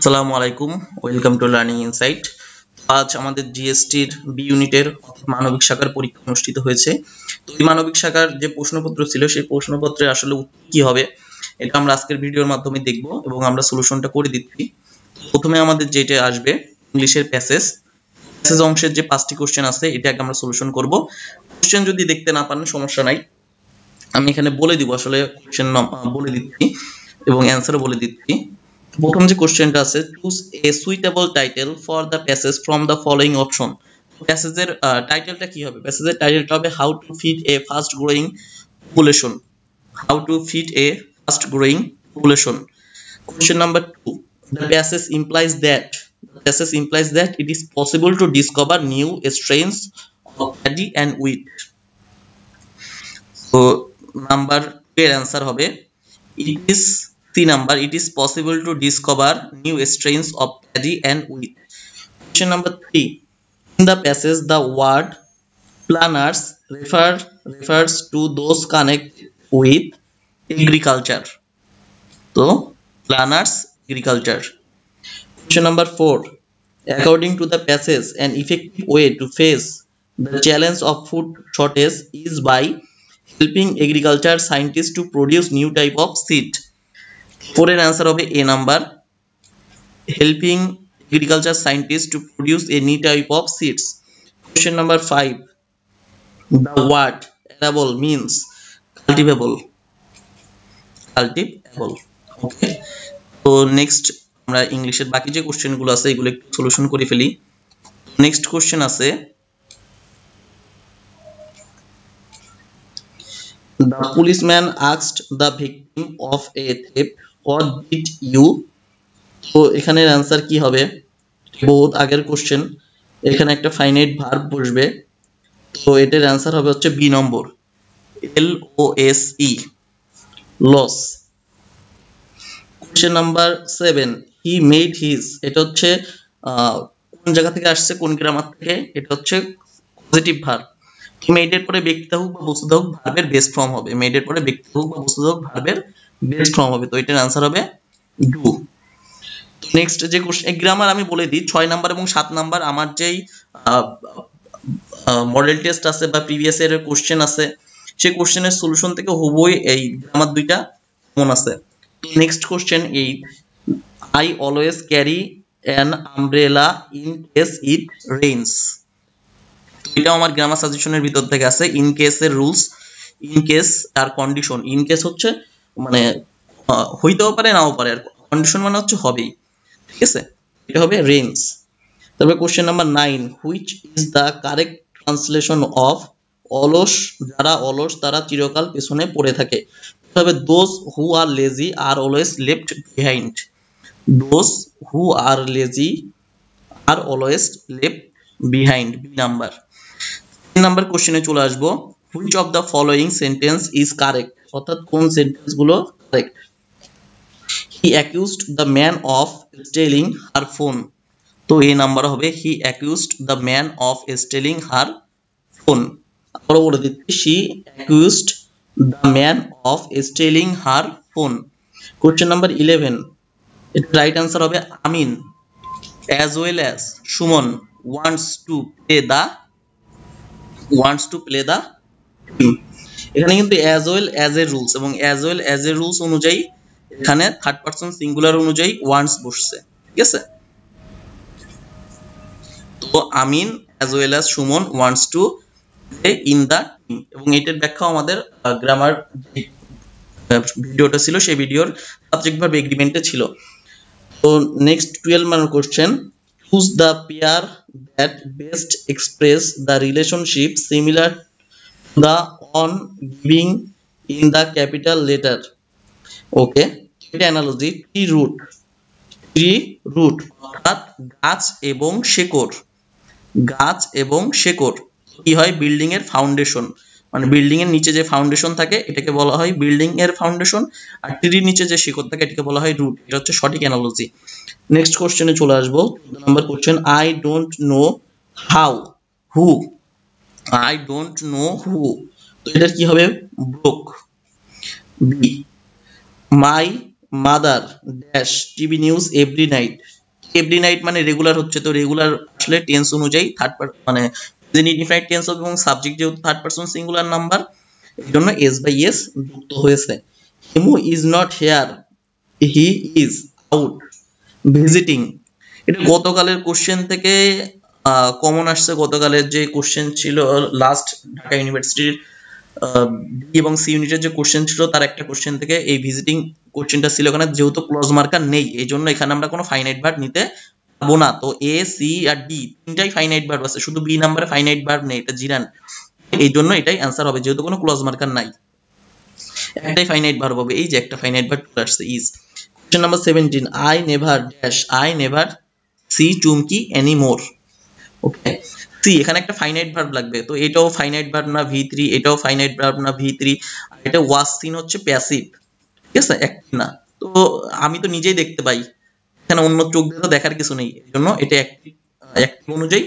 আসসালামু আলাইকুম welcome to learning insight আজ আমাদের জিএসটির বি ইউনিটের মানবিক শাখার পরীক্ষা অনুষ্ঠিত হয়েছে তো এই মানবিক শাখার যে প্রশ্নপত্র ছিল সেই প্রশ্নপত্রে আসলে কি হবে এটা আমরা আজকের ভিডিওর মাধ্যমে দেখব এবং আমরা সলিউশনটা করে দিচ্ছি প্রথমে আমাদের যেটা আসবে ইংলিশের প্যাসেজ প্যাসেজ অংশের যে পাঁচটি কোশ্চেন আছে এটা আগে আমরা সলিউশন করব কোশ্চেন যদি দেখতে না পারেন সমস্যা নাই আমি এখানে বলে দিব আসলে কোশ্চেন বলে দিচ্ছি এবং অ্যান্সারও বলে দিচ্ছি প্রথম যে কোশ্চেনটা আছে choose a suitable title for the passage from the following option প্যাসেজের টাইটেলটা কি হবে প্যাসেজের টাইটেলটা হবে how to feed a fast growing population how to feed a fast growing population question number two the passage implies that process implies that it is possible to discover new strains of paddy wheat wheat. Number number এর answer হবে it is 3 number it is possible to discover new strains of paddy and wheat question number 3 in the passage the word planners refer refers to those connect with agriculture so planners agriculture question number 4 according to the passage an effective way to face the challenge of food shortage is by helping agriculture scientists to produce new type of seed পরের answer হবে A number helping agriculture scientist to produce a new type of seeds question number five the word arable means cultivable cultivable okay তো next আমরা ইংলিশের বাকি যে কোশ্চেনগুলো আছে এগুলো একটু সলিউশন করে ফেলি নেক্সট কোশ্চেন আছে The policeman asked the victim of a theft, what did you? তো এখানে অ্যান্সার কি হবে বহুত আগের কোশ্চেন এখানে একটা ফাইনাইট ভার্ব বসবে তো এটার অ্যান্সার হবে হচ্ছে B number L O S E lose question number seven he made his এটা হচ্ছে কোন জায়গা থেকে আসছে কোন গ্রামার থেকে এটা হচ্ছে পজিটিভ ভার্ব মেডের পরে ব্যক্তিত্ব হোক বা বস্তুত হোক ভার্বের বেস্ট ফর্ম হবে মেডের পরে ব্যক্তিত্ব হোক বা বস্তুত হোক ভার্বের বেস্ট ফর্ম হবে তো এটার आंसर হবে ডু নেক্সট যে গ্রামার আমি বলে দিই ছয় নাম্বার এবং সাত নাম্বার আমার যেই মডেল টেস্ট আছে বা প্রিভিয়াস এর কোশ্চেন আছে সেই কোশ্চেনের সলিউশন থেকে হবই এই গ্রামার দুইটা মন আছে নেক্সট কোশ্চেন এই I always carry an umbrella in case it rains এটাও আমার গ্রামার সাজেশনের ভিতর থেকে আছে ইন কেসের রুলস ইন কেস আর কন্ডিশন ইন কেস হচ্ছে মানে হইতেও পারে নাও পারে আর কন্ডিশন মানে হচ্ছে হবেই ঠিক আছে এটা হবে রেঞ্জ তারপরে question number nine which is the correct translation of অলস যারা অলস তারা চিরকাল পেছনে পড়ে থাকে তবে those who are lazy are always left behind those who are lazy are always left behind B number number কোশ্চেনে চলে আসবো which of the following sentence is correct অর্থাৎ কোন সেন্টেন্সগুলো correct he accused the man of stealing her phone তো এই number হবে he accused the man of stealing her phone আবারও বলে দিচ্ছি she accused the man of stealing her phone question number eleven এটা রাইট আনসার হবে Amin as well as Suman wants to pay the wants to play the team এখানে কিন্তু as well as a rules এবং as well as a rules অনুযায়ী এখানে third person singular অনুযায়ী wants বসছে ঠিক আছে তো Amin as well as Suman wants to in the team এবং এটার ব্যাখ্যা আমাদের গ্রামার ভিডিওটা ছিল সেই ভিডিওর সাবজেক্ট ভার্ব এগ্রিমেন্টে ছিল তো next twelve number question choose the pair that best express the relationship similar to the one giving in the capital letter okay the analogy tree root tree root অর্থাৎ গাছ এবং শেকড় গাছ এবং শেকড় কি হয় বিল্ডিং এর ফাউন্ডেশন মানে বিল্ডিং এর নিচে যে ফাউন্ডেশন থাকে এটাকে বলা হয় বিল্ডিং এর ফাউন্ডেশন আর ট্রির নিচে যে শিকড় থাকে এটাকে বলা হয় রুট এটা হচ্ছে সঠিক অ্যানালজি নেক্সট কোশ্চেনে চলে আসবো number question I don't know how who I don't know who তো এটার কি হবে ব্রোক B my mother dash TV news every night every night মানে রেগুলার হচ্ছে তো রেগুলার আসলে টেন্স অনুযায়ী থার্ড পার্সন মানে প্রেজেন্ট ইনডিফাইনাইট টেন্স এবং সাবজেক্ট যেহেতু থার্ড পার্সন সিঙ্গুলার নাম্বার এর জন্য এস বাই এস যুক্ত হয়েছে Himu is not here he is out visiting এটা গতকালের কোশ্চেন থেকে কমন আসছে গতকালের যে কোশ্চেন ছিল লাস্ট ঢাকা ইউনিভার্সিটির ডি এবং সি ইউনিটের যে কোশ্চেন ছিল তার একটা কোশ্চেন থেকে এই ভিজিটিং কোশ্চেনটা ছিল ওখানে যেহেতু ক্লোজ মার্কার নেই এই জন্য এখানে আমরা কোনো ফাইনাইট ভার্ব নিতে পারবো না তো এ সি আর ডি তিনটাই ফাইনাইট ভার্ব আছে শুধু বি নাম্বারে ফাইনাইট ভার্ব নেই এটা জিরান এই জন্য এটাই অ্যান্সার হবে যেহেতু কোনো ক্লোজ মার্কার নাই একটাই ফাইনাইট ভার্ব হবে এই যে একটা ফাইনাইট ভার্ব চলে আসছে is Question number 17. I never dash. I never see চুমকি any Okay. সি এখানে একটা ফাইনাইট ভার্ব লাগবে তো এটাও ফাইনাইট ভার্ব না ভি থ্রি এটাও ফাইনাইট ভার্ব না ভি থ্রি আর এটা ওয়াস সিন হচ্ছে প্যাসিভ ঠিক আছে এক না তো আমি তো নিজেই দেখতে পাই এখানে অন্য চোখ দিয়ে তো দেখার কিছু নেই এই জন্য এটা অ্যাক্টিভ অনুযায়ী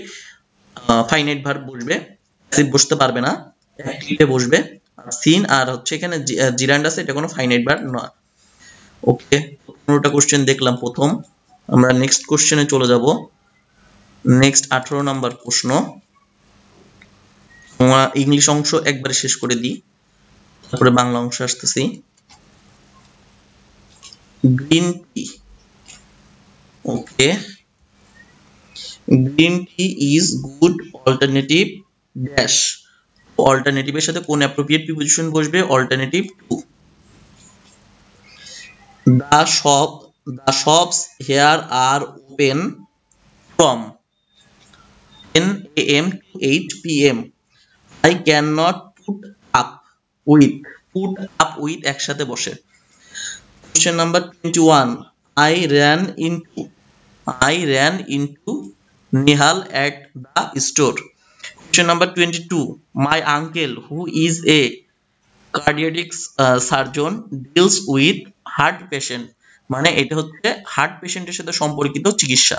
ফাইনাইট ভার্ব বসবে প্যাসিভ বসতে পারবে না অ্যাক্টিভে বসবে আর সিন আর হচ্ছে এখানে জিরান্ডাস আছে এটা কোনো ফাইনাইট ভার্ব না ওকে পনেরোটা কোশ্চেন দেখলাম প্রথম আমরা নেক্সট কোশ্চেনে চলে যাব নেক্সট আঠারো নাম্বার প্রশ্ন ইংলিশ অংশ একবারে শেষ করে দিই তারপরে বাংলা অংশ আসতেছি green tea okay green tea is good alternative dash অল্টারনেটিভের সাথে কোন অ্যাপ্রোপ্রিয়েট প্রিপোজিশন বসবে alternative to the shop the shops here are open from 10 a.m. to 8 p.m. I cannot put up with put up with একসাথে বসে question number 21 I ran into I ran into Nihal at the store question number 22 my uncle who is a cardiac uh, surgeon deals with heart patient মানে এটা হচ্ছে heart পেশেন্টের সাথে সম্পর্কিত চিকিৎসা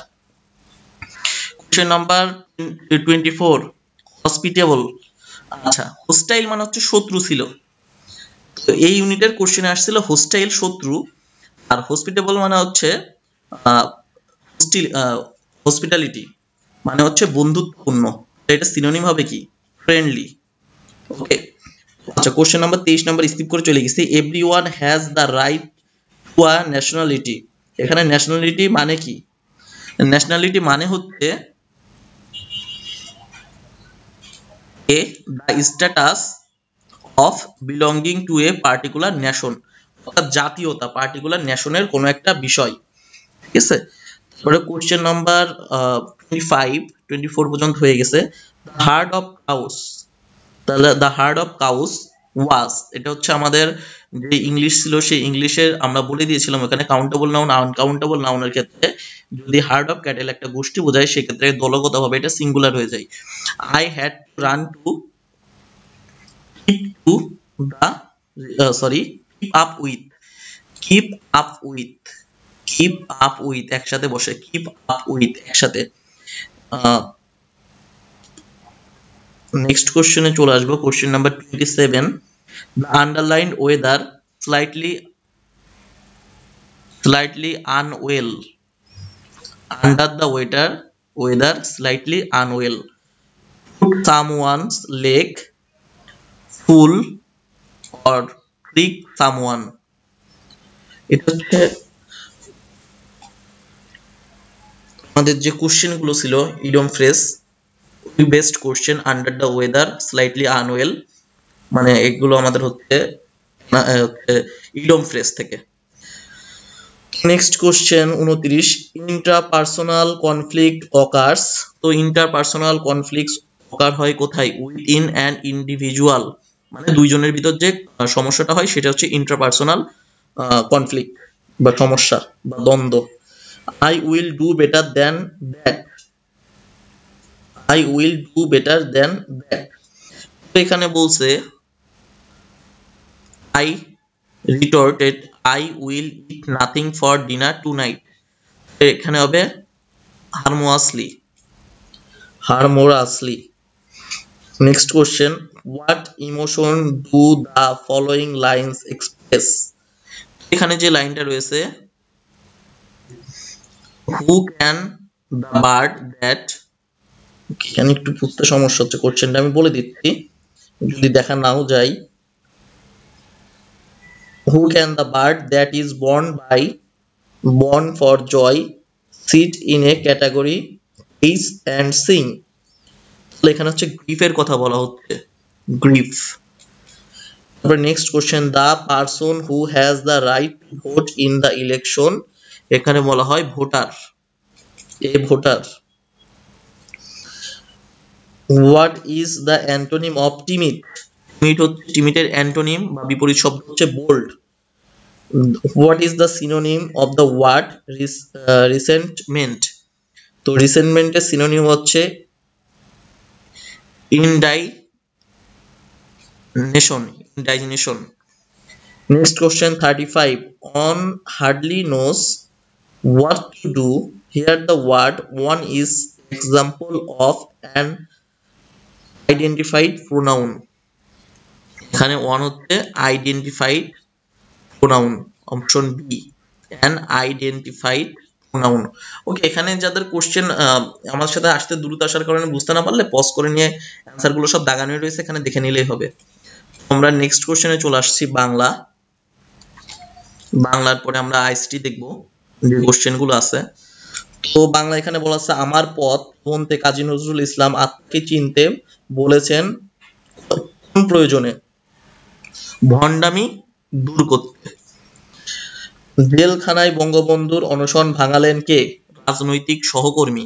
question number twenty four hospitable আচ্ছা hostile মানে হচ্ছে শত্রু ছিল তো এই ইউনিটের কোশ্চেনে আসছিল হোস্টাইল শত্রু আর হসপিটেবল মানে হচ্ছে হসপিটালিটি মানে হচ্ছে বন্ধুত্বপূর্ণ এটা সিনোনিম হবে কি ফ্রেন্ডলি ওকে আচ্ছা কোশ্চেন নাম্বার তেইশ নাম্বার স্কিপ করে চলে গেছি every one has the right ওয়া ন্যাশনালিটি এখানে ন্যাশনালিটি মানে কি ন্যাশনালিটি মানে হচ্ছে a the status of belonging to a particular nation অর্থাৎ জাতীয়তা পার্টিকুলার ন্যাশনের কোনো একটা বিষয় ঠিক আছে তারপরে question number twenty five twenty four পর্যন্ত হয়ে গেছে হার্ড অফ কাউস তাহলে the herd of cows was এটা হচ্ছে আমাদের যে ইংলিশ ছিল সেই ইংলিশে আমরা বলে দিয়েছিলাম ওখানে কাউন্টেবল নাউন আনকাউন্টেবল নাউনের ক্ষেত্রে যদি হার্ড অফ ক্যাটেল একটা গোষ্ঠী বোঝায় সেক্ষেত্রে দলগতভাবে এটা সিঙ্গুলার হয়ে যায় I had run to to the sorry keep up with keep up with keep up with একসাথে বসে কিপ আপ উইথ একসাথে আহ uh, নেক্সট কোশ্চেনে চলে আসবো question number twenty seven the underline weather slightly slightly unwell under the waiter weather slightly unwell once lake full or creek some one এটা হচ্ছে আমাদের যে কোশ্চেনগুলো ছিল idiom phrase we best question under the weather slightly মানে এগুলো আমাদের হচ্ছে ইডম ফ্রেজ থেকে নেক্সট কোশ্চেন উনত্রিশ ইন্টারপার্সোনাল কনফ্লিক্ট অকার্স তো ইন্টারপার্সোনাল কনফ্লিক্ট অকার হয় কোথায় উইথ ইন অ্যান ইন্ডিভিজুয়াল মানে দুইজনের ভিতর যে সমস্যাটা হয় সেটা হচ্ছে ইন্টারপার্সোনাল কনফ্লিক্ট বা সমস্যা বা দ্বন্দ্ব I will do better than that I will do better then that এখানে বলছে I retorted I will eat nothing for dinner tonight এখানে হবে humorously humorously next question what emotion do the following lines express এখানে যে লাইনটা রয়েছে who can the bird that এখানে একটু বুঝতে সমস্যা হচ্ছে কোশ্চেনটা আমি বলে দিচ্ছি যদি দেখা নাও যাই who can the bird that is born by born for joy sit in a category এইস অ্যান্ড সিং তাহলে এখানে হচ্ছে গ্রিফের কথা বলা হচ্ছে গ্রিফ তারপর next question the person who has the right vote in the election এখানে বলা হয় voter a voter what is the antonym of timid timid হচ্ছে টিমিটের অ্যান্টোনিম বা বিপরীত শব্দ হচ্ছে bold what is the synonym of the word resentment তো রিসেন্টমেন্টের সিনোনিম হচ্ছে indignation indignation next question thirty five one hardly knows what to do here the word one is example of and identified pronoun এখানে one হচ্ছে identified pronoun option B an identified pronoun okay এখানে যাদের question আমার সাথে আসতে দ্রুত আসার কারণে বুঝতে না পারলে পজ করে নিয়ে অ্যান্সারগুলো সব দাগানো রয়েছে এখানে দেখে নিলেই হবে আমরা নেক্সট কোশ্চেনে চলে আসছি বাংলা বাংলার পরে আমরা আইসটি দেখব যে কোশ্চেনগুলো আছে তো বাংলা এখানে বলা আছে আমার পথ বলতে কাজী নজরুল ইসলাম আত্মকে চিনতে বলেছেন কোন প্রয়োজনে ভণ্ডামি দূর করতে জেলখানায় বঙ্গবন্ধুর অনশন ভাঙালেন কে রাজনৈতিক সহকর্মী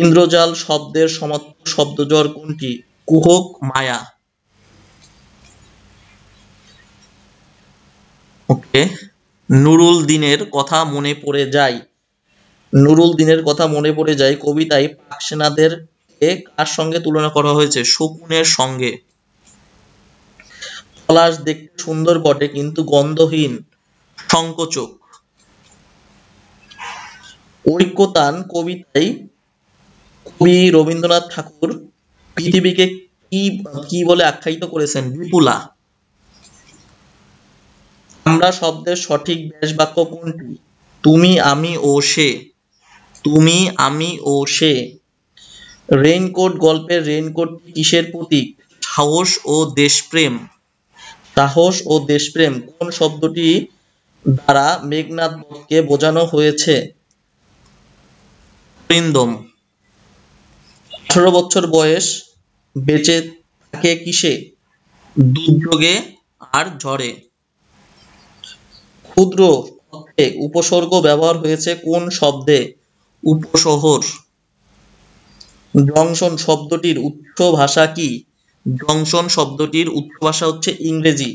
ইন্দ্রজাল শব্দের সমাপ্ত শব্দজর কোনটি কুহক মায়া ওকে নুরুল দিনের কথা মনে পড়ে যায় নুরুল দিনের কথা মনে পড়ে যায় কবিতায় পাক সেনাদের কার সঙ্গে তুলনা করা হয়েছে শকুনের সঙ্গে পলাশ দেখতে সুন্দর বটে কিন্তু গন্ধহীন সংকোচক ঐক্যতান কবিতায় কবি রবীন্দ্রনাথ ঠাকুর পৃথিবীকে কি কি বলে আখ্যায়িত করেছেন বিপুলা আমরা শব্দের সঠিক বেশ বাক্য কোনটি তুমি আমি ও সে তুমি আমি ও সে রেইনকোট গল্পের রেইনকোট কিসের প্রতীক সাহস ও দেশপ্রেম সাহস ও দেশপ্রেম কোন শব্দটি দ্বারা মেঘনাথ বধকে বোঝানো হয়েছে বৃন্দম আঠারো বছর বয়স বেঁচে থাকে কিসে দুর্যোগে আর ঝড়ে ক্ষুদ্র উপসর্গ ব্যবহার হয়েছে কোন শব্দে উপশহর জংশন শব্দটির উচ্চ ভাষা কি জংশন শব্দটির উচ্চ ভাষা হচ্ছে ইংরেজি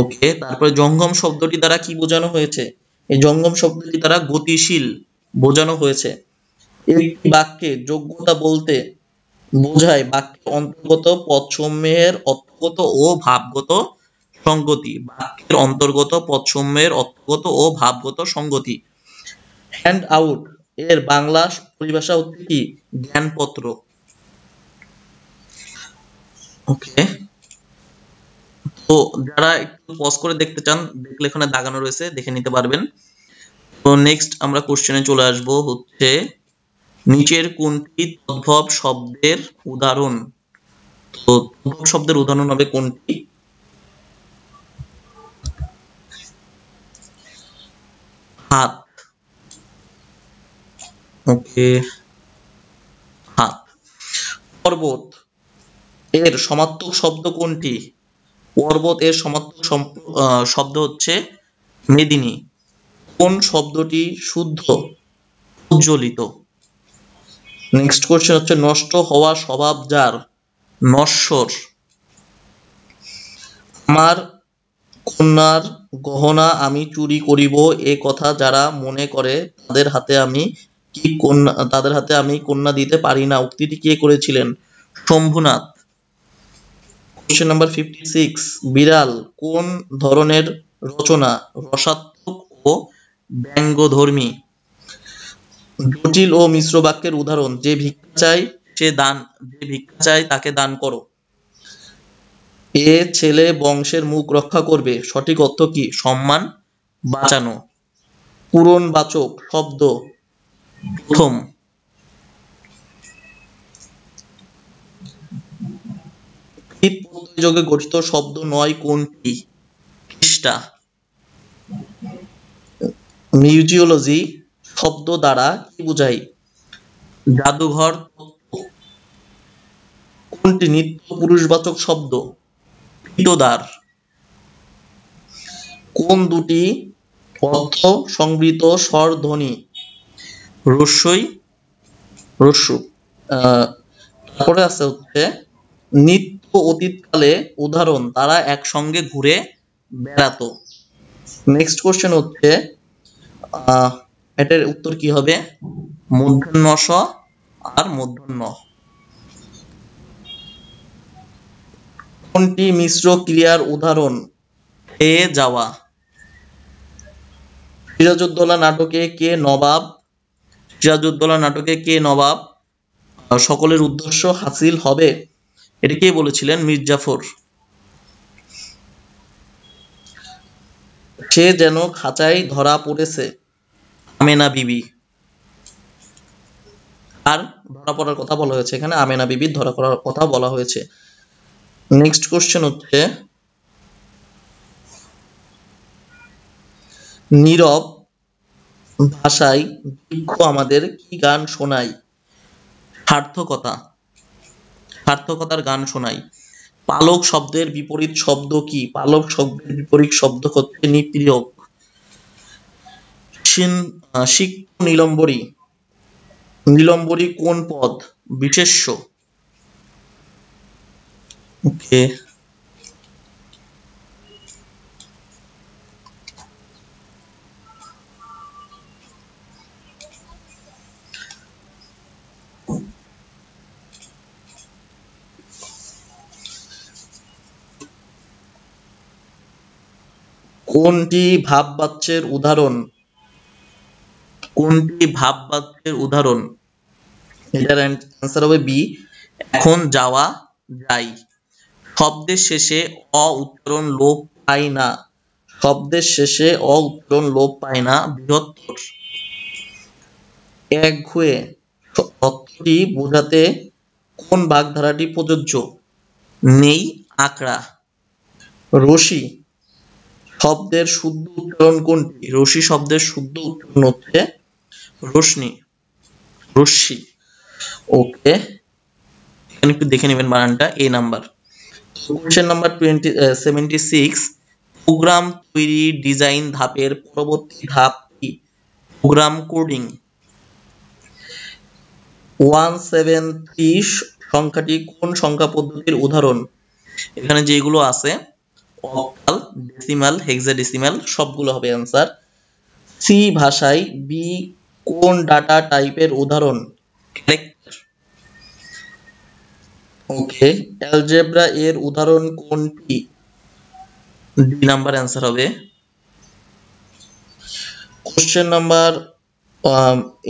ওকে তারপরে জঙ্গম শব্দটি দ্বারা কি বোঝানো হয়েছে এই জঙ্গম শব্দটি দ্বারা গতিশীল বোঝানো হয়েছে একটি বাক্যে যোগ্যতা বলতে বোঝায় বাক্যের অন্তর্গত পদসমূহের অর্থগত ও ভাবগত সঙ্গতি বাক্যের অন্তর্গত পদসমূহের অর্থগত ও ভাবগত সঙ্গতি হ্যান্ড আউট এর বাংলা পরিভাষা হচ্ছে কি জ্ঞানপত্র ওকে তো যারা একটু পজ করে দেখতে চান দেখলে এখানে দাগানো রয়েছে দেখে নিতে পারবেন তো নেক্সট আমরা কোশ্চেনে চলে আসব হচ্ছে নিচের কোনটি তদ্ভব শব্দের উদাহরণ তো তদ্ভব শব্দের উদাহরণ হবে কোনটি হাত ওকে হ্যাঁ পর্বত এর সমাত্মক শব্দ কোনটি পর্বত এর সমাত্মক শব্দ হচ্ছে মেদিনী কোন শব্দটি শুদ্ধ উজ্জ্বলিত নেক্সট কোশ্চেন হচ্ছে নষ্ট হওয়া স্বভাব যার নশ্বর আমার কন্যার গহনা আমি চুরি করিব এ কথা যারা মনে করে তাদের হাতে আমি কি কন্যা তাদের হাতে আমি কন্যা দিতে পারি না উক্তিটি কে করেছিলেন Shambhunath question number fifty six বিড়াল কোন ধরনের রচনা রসাত্মক ও ব্যঙ্গধর্মী জটিল ও মিশ্র বাক্যের উদাহরণ যে ভিক্ষা চায় সে দান যে ভিক্ষা চায় তাকে দান করো এ ছেলে বংশের মুখ রক্ষা করবে সঠিক অর্থ কি সম্মান বাঁচানো পূরণ বাচক শব্দ প্রথম যোগে গঠিত শব্দ নয় কোনটি খ্রিস্টা মিউজিওলজি শব্দ দ্বারা কি বুঝাই জাদুঘর কোনটি নিত্য পুরুষবাচক শব্দ পিটোদার কোন দুটি অর্থ সংবৃত স্বরধ্বনি রসই রসু তারপরে আছে হচ্ছে নিত্য অতীতকালে উদাহরণ তারা একসঙ্গে ঘুরে বেড়াতো নেক্সট কোশ্চেন হচ্ছে এটার উত্তর কি হবে মধ্যাহ্ন স আর মধ্যাহ্ন কোনটি মিশ্র ক্রিয়ার উদাহরণ খেয়ে যাওয়া সিরাজউদ্দৌলা নাটকে কে নবাব সিরাজউদ্দৌলা নাটকে কে নবাব সকলের উদ্দেশ্য হাসিল হবে এটা কে বলেছিলেন মির্জাফর সে যেন খাঁচায় ধরা পড়েছে আমেনা বিবি আর ধরা পড়ার কথা বলা হয়েছে এখানে আমেনা বিবির ধরা পড়ার কথা বলা হয়েছে নেক্সট কোশ্চেন হচ্ছে নীরব ভাষায় বৃক্ষ আমাদের কি গান শোনায় সার্থকতা সার্থকতার গান শোনাই পালক শব্দের বিপরীত শব্দ কি পালক শব্দের বিপরীত শব্দ হচ্ছে নিপীড়ক সিক্ত নিলম্বরী নীলম্বরী কোন পদ বিশেষ্য ওকে কোনটি ভাববাচ্যের উদাহরণ কোনটি ভাববাচ্যের উদাহরণ এটার অ্যান্সার হবে বি এখন যাওয়া যাই শব্দের শেষে অ উত্তরণ লোপ পায় না শব্দের শেষে অ উত্তরণ লোপ পায় না বৃহত্তর এক ঘুয়ে অর্থটি বোঝাতে কোন বাগধারাটি প্রযোজ্য নেই আকড়া রশি শব্দের শুদ্ধ উচ্চারণ কোনটি রশি শব্দের শুদ্ধ উচ্চারণ হচ্ছে রশ্মি রশ্মি ওকে এখানে একটু দেখে নেবেন বানানটা এ number question number twenty seventy six program তৈরি ডিজাইন ধাপের পরবর্তী ধাপ কি program coding one seven three সংখ্যাটি কোন সংখ্যা পদ্ধতির উদাহরণ এখানে যেগুলো আছে অক্টাল ডেসিমাল হেক্সাডেসিমাল সবগুলো হবে অ্যান্সার সি ভাষায় বি কোন ডাটা টাইপের উদাহরণ ক্যারেক্টার ওকে অ্যালজেব্রা এর উদাহরণ কোনটি ডি নাম্বার অ্যান্সার হবে কোশ্চেন নাম্বার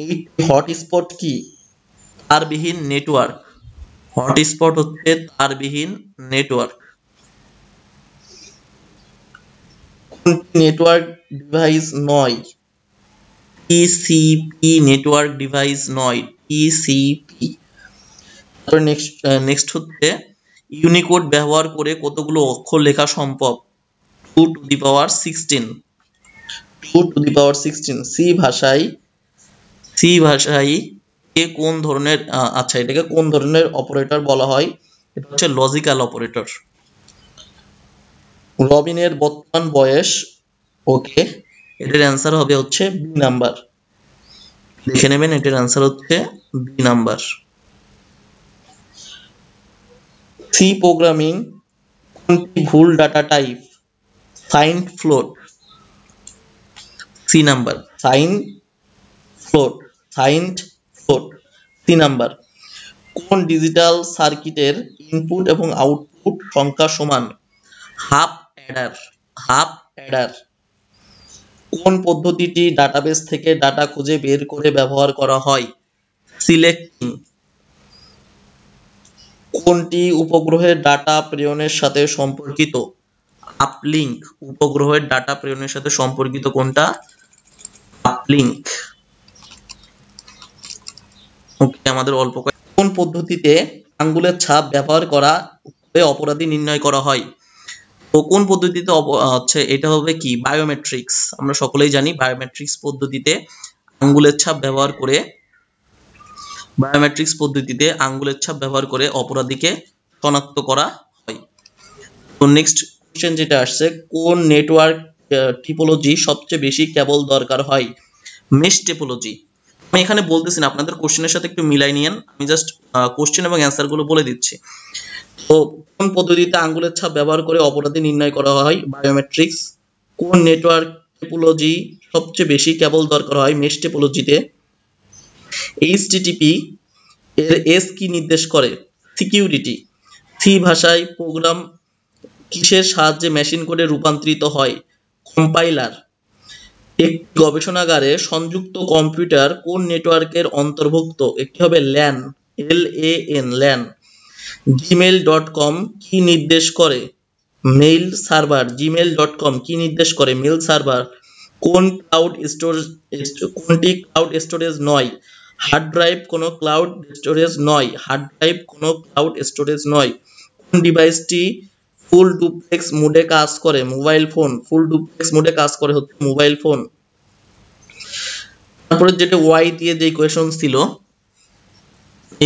এইট হটস্পট কি তারবিহীন নেটওয়ার্ক হটস্পট হচ্ছে তারবিহীন নেটওয়ার্ক নেটওয়ার্ক ডিভাইস নয় টিসিপি নেটওয়ার্ক ডিভাইস নয় টিসিপি তারপর নেক্সট নেক্সট হচ্ছে ইউনিকোড ব্যবহার করে কতগুলো অক্ষর লেখা সম্ভব two to the power sixteen two to the power sixteen C ভাষায় সি ভাষায় কে কোন ধরনের আচ্ছা এটাকে কোন ধরনের অপারেটর বলা হয় এটা হচ্ছে লজিক্যাল অপারেটর রবিনের বর্তমান বয়স ওকে এটার অ্যান্সার হবে হচ্ছে বি নাম্বার লিখে নেবেন এটার অ্যান্সার হচ্ছে বি নাম্বার সি প্রোগ্রামিং কোনটি ভুল data type sign float C number sign float sign float C number কোন ডিজিটাল সার্কিটের ইনপুট এবং আউটপুট সংখ্যা সমান হাফ অ্যাডার হাফ অ্যাডার কোন পদ্ধতিটি ডাটাবেস থেকে ডাটা খুঁজে বের করে ব্যবহার করা হয় সিলেক্টিং কোনটি উপগ্রহের ডাটা প্রেরণের সাথে সম্পর্কিত আপলিঙ্ক উপগ্রহের ডাটা প্রেরণের সাথে সম্পর্কিত কোনটা আপলিঙ্ক ওকে আমাদের অল্প কোন পদ্ধতিতে আঙ্গুলের ছাপ ব্যবহার করা অপরাধী নির্ণয় করা হয় তো কোন পদ্ধতিতে হচ্ছে এটা হবে কি বায়োমেট্রিক্স আমরা সকলেই জানি বায়োমেট্রিক্স পদ্ধতিতে আঙ্গুলের ছাপ ব্যবহার করে বায়োমেট্রিক্স পদ্ধতিতে আঙ্গুলের ছাপ ব্যবহার করে অপরাধীকে শনাক্ত করা হয় তো নেক্সট কোশ্চেন যেটা আসছে কোন নেটওয়ার্ক টিপোলজি সবচেয়ে বেশি কেবল দরকার হয় মেশ টিপোলজি আমি এখানে বলতেছি না আপনাদের কোশ্চেনের সাথে একটু মিলাই নিয়েন আমি জাস্ট কোশ্চেন এবং অ্যান্সারগুলো বলে দিচ্ছি তো কোন পদ্ধতিতে আঙ্গুলের ছাপ ব্যবহার করে অপরাধী নির্ণয় করা হয় বায়োমেট্রিক্স কোন নেটওয়ার্ক টেপোলজি সবচেয়ে বেশি কেবল দরকার হয় মেশ এইচ এইচটিটিপি এর এস কি নির্দেশ করে সিকিউরিটি সি ভাষায় প্রোগ্রাম কিসের সাহায্যে মেশিন করে রূপান্তরিত হয় কম্পাইলার একটি গবেষণাগারে সংযুক্ত কম্পিউটার কোন নেটওয়ার্কের অন্তর্ভুক্ত একটি হবে LAN L A N LAN Gmail dot com কী নির্দেশ করে mail server Gmail dot com কী নির্দেশ করে মেল সার্ভার কোন ক্লাউড স্টোরেজ কোনটি ক্লাউড স্টোরেজ নয় হার্ড ড্রাইভ কোনো ক্লাউড স্টোরেজ নয় হার্ড ড্রাইভ কোনো ক্লাউড স্টোরেজ নয় কোন ডিভাইসটি ফুল ডুপ্লেক্স মোডে কাজ করে মোবাইল ফোন ফুল ডুপ্লেক্স মোডে কাজ করে হচ্ছে মোবাইল ফোন তারপরে যেটা ওয়াই দিয়ে যে ইকুয়েশন ছিল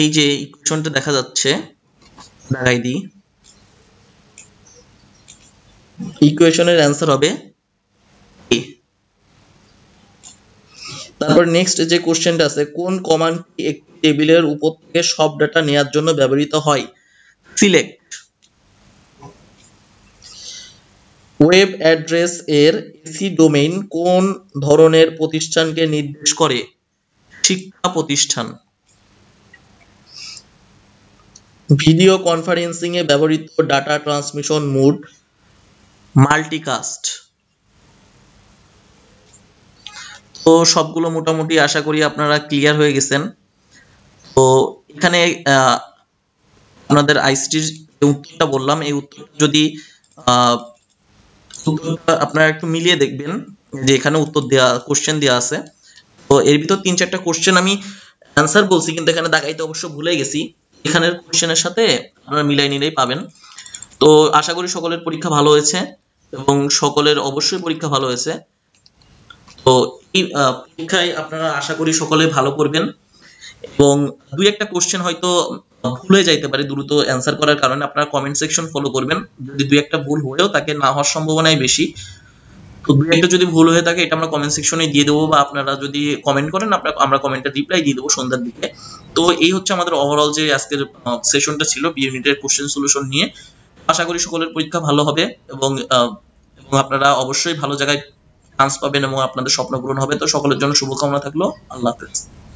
এই যে ইকুয়েশনটা দেখা যাচ্ছে লাগাই দিই ইকুয়েশনের অ্যান্সার হবে তারপর নেক্সট যে কোশ্চেনটা আছে কোন কমান্ডটি একটি টেবিলের উপর থেকে সব ডেটা নেয়ার জন্য ব্যবহৃত হয় সিলেক্ট ওয়েব অ্যাড্রেস এর এসি ডোমেইন কোন ধরনের প্রতিষ্ঠানকে নির্দেশ করে শিক্ষা প্রতিষ্ঠান ভিডিও কনফারেন্সিংয়ে ব্যবহৃত ডাটা ট্রান্সমিশন মোড মাল্টিকাস্ট তো সবগুলো মোটামুটি আশা করি আপনারা ক্লিয়ার হয়ে গেছেন তো এখানে আপনাদের আইসিটির যে উত্তরটা বললাম এই উত্তর যদি আপনারা একটু মিলিয়ে দেখবেন যে এখানে উত্তর দেওয়া কোশ্চেন দেওয়া আছে তো এর ভিতর তিন চারটা কোশ্চেন আমি অ্যান্সার বলছি কিন্তু এখানে দেখাইতে অবশ্য ভুলে গেছি এখানের কোশ্চেনের সাথে আপনারা মিলাই নিলেই পাবেন তো আশা করি সকলের পরীক্ষা ভালো হয়েছে এবং সকলের অবশ্যই পরীক্ষা ভালো হয়েছে তো এই পরীক্ষায় আপনারা আশা করি সকলে ভালো করবেন এবং দুই একটা কোশ্চেন হয়তো ভুলে যাইতে পারে দ্রুত অ্যান্সার করার কারণে আপনারা কমেন্ট সেকশন ফলো করবেন যদি দুই একটা ভুল হয়েও তাকে না হওয়ার সম্ভাবনাই বেশি তো দু একটা যদি ভুল হয়ে থাকে এটা আমরা কমেন্ট সেকশনে দিয়ে দেবো বা আপনারা যদি কমেন্ট করেন আপনারা আমরা কমেন্টটা রিপ্লাই দিয়ে দেবো সন্ধ্যার দিকে তো এই হচ্ছে আমাদের ওভারঅল যে আজকের সেশনটা ছিল বি ইউনিটের কোশ্চেন সলিউশন নিয়ে আশা করি সকলের পরীক্ষা ভালো হবে এবং এবং আপনারা অবশ্যই ভালো জায়গায় চান্স পাবেন এবং আপনাদের স্বপ্ন পূরণ হবে তো সকলের জন্য শুভকামনা থাকলো আল্লাহ হাফেজ